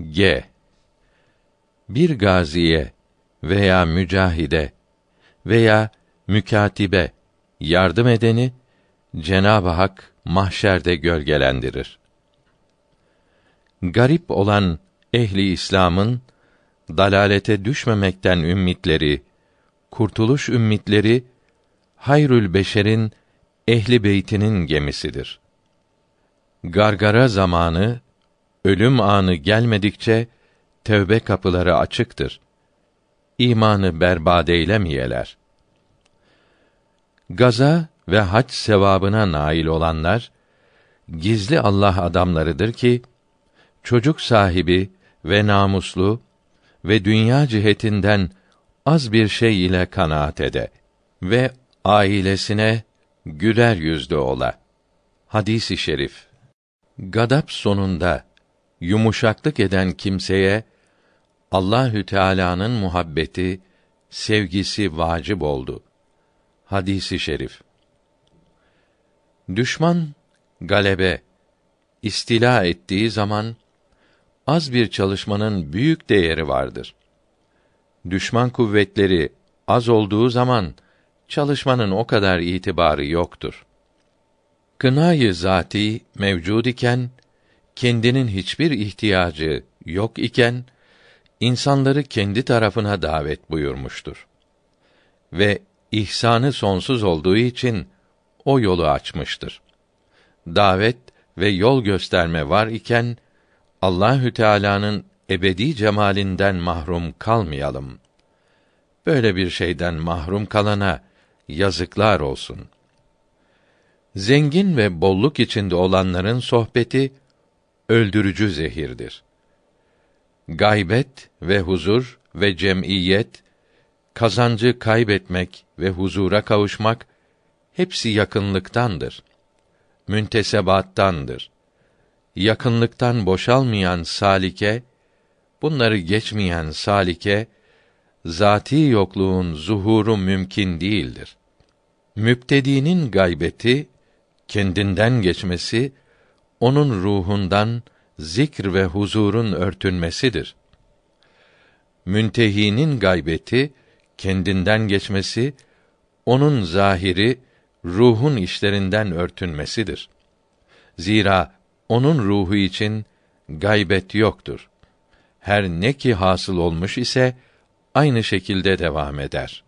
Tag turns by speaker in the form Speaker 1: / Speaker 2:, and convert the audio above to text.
Speaker 1: G. Bir gaziye veya mücahide veya mükatibe yardım edeni Cenab-ı Hak mahşerde gölgelendirir. Garip olan ehli İslam'ın dalalete düşmemekten ümmitleri, kurtuluş ümmitleri Hayrül Beşer'in ehli beytinin gemisidir. Gargara zamanı Ölüm anı gelmedikçe tevbe kapıları açıktır. İmanı berbat eylemeyeler. Gaza ve hac sevabına nail olanlar gizli Allah adamlarıdır ki çocuk sahibi ve namuslu ve dünya cihetinden az bir şey ile kanaat ede ve ailesine güler yüzlü ola. Hadisi şerif. Gadap sonunda yumuşaklık eden kimseye Allahü Teala'nın muhabbeti, sevgisi vacip oldu. Hadisi şerif. Düşman galebe istila ettiği zaman az bir çalışmanın büyük değeri vardır. Düşman kuvvetleri az olduğu zaman çalışmanın o kadar itibarı yoktur. Kınayı zati mevcud iken kendinin hiçbir ihtiyacı yok iken insanları kendi tarafına davet buyurmuştur. Ve ihsanı sonsuz olduğu için o yolu açmıştır. Davet ve yol gösterme var iken Allahü Teala'nın ebedi cemalinden mahrum kalmayalım. Böyle bir şeyden mahrum kalana yazıklar olsun. Zengin ve bolluk içinde olanların sohbeti öldürücü zehirdir. Gaybet ve huzur ve cemiyet, kazancı kaybetmek ve huzura kavuşmak hepsi yakınlıktandır. Müntesebattandır. Yakınlıktan boşalmayan salike, bunları geçmeyen salike, zati yokluğun zuhuru mümkün değildir. Mübtedinin gaybeti, kendinden geçmesi onun ruhundan zikr ve huzurun örtünmesidir. Müntehinin gaybeti kendinden geçmesi, onun zahiri ruhun işlerinden örtünmesidir. Zira onun ruhu için gaybet yoktur. Her ne ki hasıl olmuş ise aynı şekilde devam eder.''